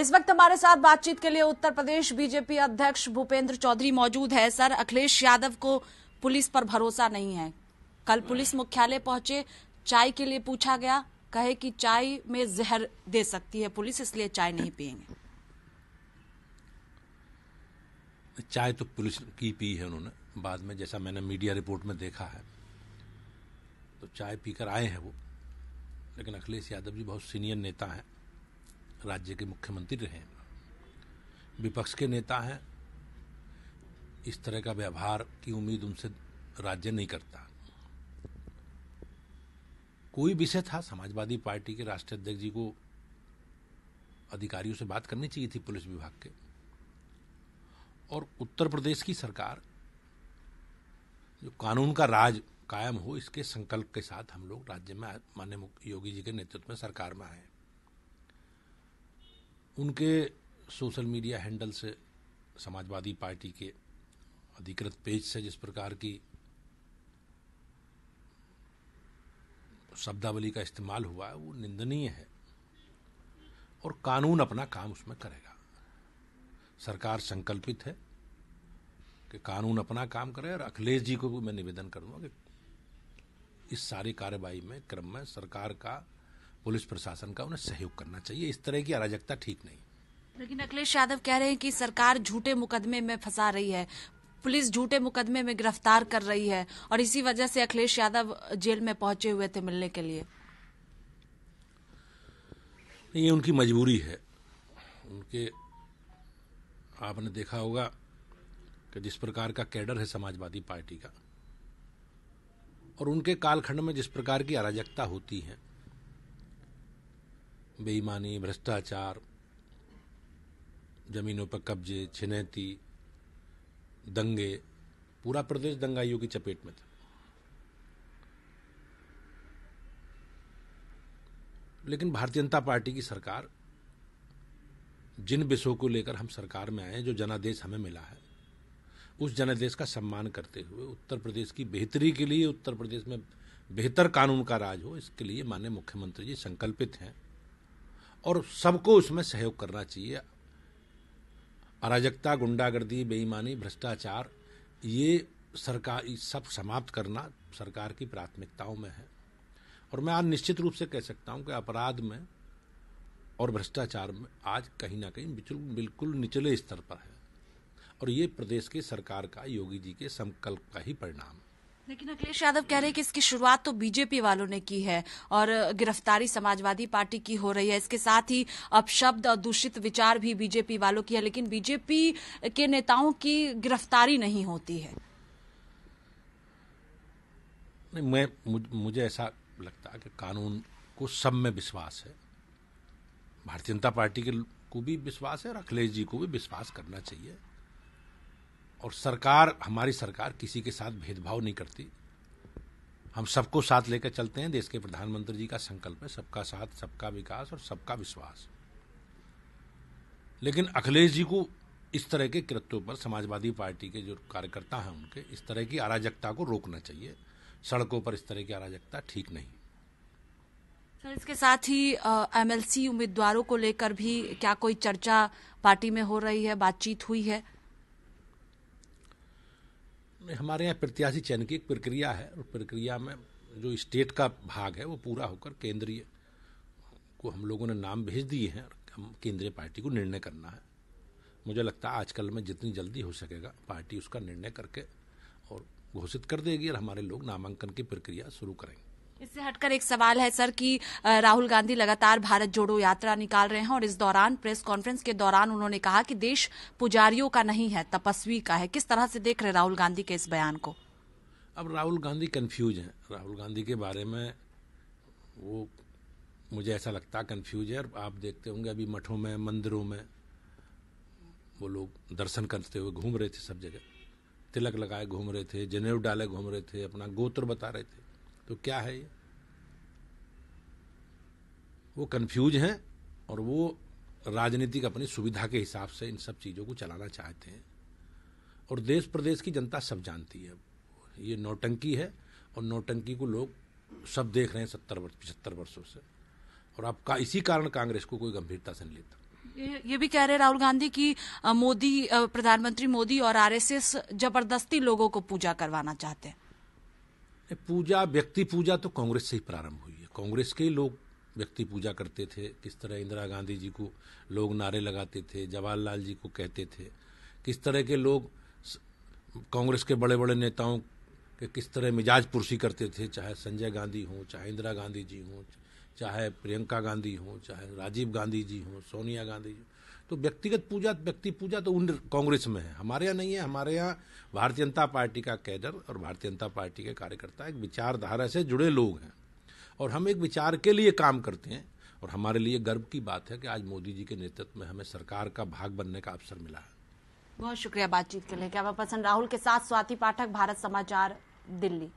इस वक्त हमारे साथ बातचीत के लिए उत्तर प्रदेश बीजेपी अध्यक्ष भूपेंद्र चौधरी मौजूद है सर अखिलेश यादव को पुलिस पर भरोसा नहीं है कल पुलिस मुख्यालय पहुंचे चाय के लिए पूछा गया कहे कि चाय में जहर दे सकती है पुलिस इसलिए चाय नहीं पियेंगे चाय तो पुलिस की पी है उन्होंने बाद में जैसा मैंने मीडिया रिपोर्ट में देखा है तो चाय पीकर आए हैं वो लेकिन अखिलेश यादव जी बहुत सीनियर नेता हैं राज्य के मुख्यमंत्री रहे विपक्ष के नेता हैं इस तरह का व्यवहार की उम्मीद उनसे राज्य नहीं करता कोई विषय था समाजवादी पार्टी के राष्ट्रीय अध्यक्ष जी को अधिकारियों से बात करनी चाहिए थी पुलिस विभाग के और उत्तर प्रदेश की सरकार जो कानून का राज कायम हो इसके संकल्प के साथ हम लोग राज्य में माननीय योगी जी के नेतृत्व में सरकार में आए उनके सोशल मीडिया हैंडल से समाजवादी पार्टी के अधिकृत पेज से जिस प्रकार की शब्दावली का इस्तेमाल हुआ है वो निंदनीय है और कानून अपना काम उसमें करेगा सरकार संकल्पित है कि कानून अपना काम करे और अखिलेश जी को भी मैं निवेदन करूंगा कि इस सारी कार्रवाई में क्रम में सरकार का पुलिस प्रशासन का उन्हें सहयोग करना चाहिए इस तरह की अराजकता ठीक नहीं लेकिन अखिलेश यादव कह रहे हैं कि सरकार झूठे मुकदमे में फंसा रही है पुलिस झूठे मुकदमे में गिरफ्तार कर रही है और इसी वजह से अखिलेश यादव जेल में पहुंचे हुए थे मिलने के लिए ये उनकी मजबूरी है उनके आपने देखा होगा कि जिस प्रकार का कैडर है समाजवादी पार्टी का और उनके कालखंड में जिस प्रकार की अराजकता होती है बेईमानी भ्रष्टाचार जमीनों पर कब्जे छिनैती दंगे पूरा प्रदेश दंगाइयों की चपेट में था लेकिन भारतीय जनता पार्टी की सरकार जिन विषयों को लेकर हम सरकार में आए जो जनादेश हमें मिला है उस जनादेश का सम्मान करते हुए उत्तर प्रदेश की बेहतरी के लिए उत्तर प्रदेश में बेहतर कानून का राज हो इसके लिए माननीय मुख्यमंत्री जी संकल्पित हैं और सबको उसमें सहयोग करना चाहिए अराजकता गुंडागर्दी बेईमानी भ्रष्टाचार ये सरकार सब समाप्त करना सरकार की प्राथमिकताओं में है और मैं आज निश्चित रूप से कह सकता हूं कि अपराध में और भ्रष्टाचार में आज कहीं ना कहीं बिल्कुल बिल्कुल निचले स्तर पर है और ये प्रदेश की सरकार का योगी जी के संकल्प का ही परिणाम है लेकिन अखिलेश यादव कह रहे हैं कि इसकी शुरुआत तो बीजेपी वालों ने की है और गिरफ्तारी समाजवादी पार्टी की हो रही है इसके साथ ही अपशब्द और दूषित विचार भी बीजेपी वालों की है लेकिन बीजेपी के नेताओं की गिरफ्तारी नहीं होती है नहीं मैं मुझे ऐसा लगता है कि कानून को सब में विश्वास है भारतीय जनता पार्टी के को भी विश्वास है और अखिलेश जी को भी विश्वास करना चाहिए और सरकार हमारी सरकार किसी के साथ भेदभाव नहीं करती हम सबको साथ लेकर चलते हैं देश के प्रधानमंत्री जी का संकल्प है सबका साथ सबका विकास और सबका विश्वास लेकिन अखिलेश जी को इस तरह के कृत्यों पर समाजवादी पार्टी के जो कार्यकर्ता हैं उनके इस तरह की अराजकता को रोकना चाहिए सड़कों पर इस तरह की अराजकता ठीक नहीं सर इसके साथ ही एमएलसी उम्मीदवारों को लेकर भी क्या कोई चर्चा पार्टी में हो रही है बातचीत हुई है हमारे यहाँ प्रत्याशी चयन की एक प्रक्रिया है और प्रक्रिया में जो स्टेट का भाग है वो पूरा होकर केंद्रीय को हम लोगों ने नाम भेज दिए हैं हम केंद्रीय पार्टी को निर्णय करना है मुझे लगता है आजकल में जितनी जल्दी हो सकेगा पार्टी उसका निर्णय करके और घोषित कर देगी और हमारे लोग नामांकन की प्रक्रिया शुरू करेंगे इससे हटकर एक सवाल है सर कि राहुल गांधी लगातार भारत जोड़ो यात्रा निकाल रहे हैं और इस दौरान प्रेस कॉन्फ्रेंस के दौरान उन्होंने कहा कि देश पुजारियों का नहीं है तपस्वी का है किस तरह से देख रहे राहुल गांधी के इस बयान को अब राहुल गांधी कंफ्यूज हैं राहुल गांधी के बारे में वो मुझे ऐसा लगता कन्फ्यूज है और आप देखते होंगे अभी मठों में मंदिरों में वो लोग दर्शन करते हुए घूम रहे थे सब जगह तिलक लगाए घूम रहे थे जनेऊ डाले घूम रहे थे अपना गोत्र बता रहे थे तो क्या है ये वो कंफ्यूज हैं और वो राजनीतिक अपनी सुविधा के हिसाब से इन सब चीज़ों को चलाना चाहते हैं और देश प्रदेश की जनता सब जानती है ये नौटंकी है और नौटंकी को लोग सब देख रहे हैं सत्तर वर्ष पिछहत्तर वर्षों से और आप का इसी कारण कांग्रेस को कोई गंभीरता से नहीं लेता ये, ये भी कह रहे राहुल गांधी की मोदी प्रधानमंत्री मोदी और आरएसएस जबरदस्ती लोगों को पूजा करवाना चाहते हैं पूजा व्यक्ति पूजा तो कांग्रेस से ही प्रारंभ हुई है कांग्रेस के लोग व्यक्ति पूजा करते थे किस तरह इंदिरा गांधी जी को लोग नारे लगाते थे जवाहरलाल जी को कहते थे किस तरह के लोग कांग्रेस के बड़े बड़े नेताओं के किस तरह मिजाज पुरसी करते थे चाहे संजय गांधी हों चाहे इंदिरा गांधी जी हों चाहे प्रियंका गांधी हों चाहे राजीव गांधी जी हों सोनिया गांधी जी तो व्यक्तिगत पूजा व्यक्ति पूजा तो उन कांग्रेस में है हमारे यहाँ नहीं है हमारे यहाँ भारतीय जनता पार्टी का कैडर और भारतीय जनता पार्टी के कार्यकर्ता एक विचारधारा से जुड़े लोग हैं और हम एक विचार के लिए काम करते हैं और हमारे लिए गर्व की बात है कि आज मोदी जी के नेतृत्व में हमें सरकार का भाग बनने का अवसर मिला है बहुत शुक्रिया बातचीत के लिए क्या पसंद राहुल के साथ स्वाति पाठक भारत समाचार दिल्ली